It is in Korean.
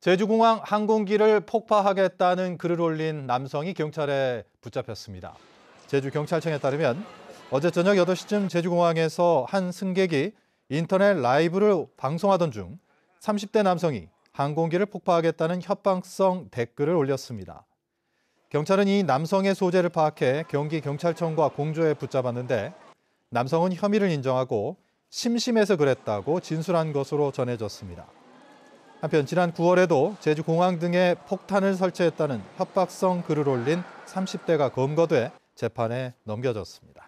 제주공항 항공기를 폭파하겠다는 글을 올린 남성이 경찰에 붙잡혔습니다. 제주경찰청에 따르면 어제 저녁 8시쯤 제주공항에서 한 승객이 인터넷 라이브를 방송하던 중 30대 남성이 항공기를 폭파하겠다는 협방성 댓글을 올렸습니다. 경찰은 이 남성의 소재를 파악해 경기경찰청과 공조에 붙잡았는데 남성은 혐의를 인정하고 심심해서 그랬다고 진술한 것으로 전해졌습니다. 한편 지난 9월에도 제주 공항 등에 폭탄을 설치했다는 협박성 글을 올린 30대가 검거돼 재판에 넘겨졌습니다.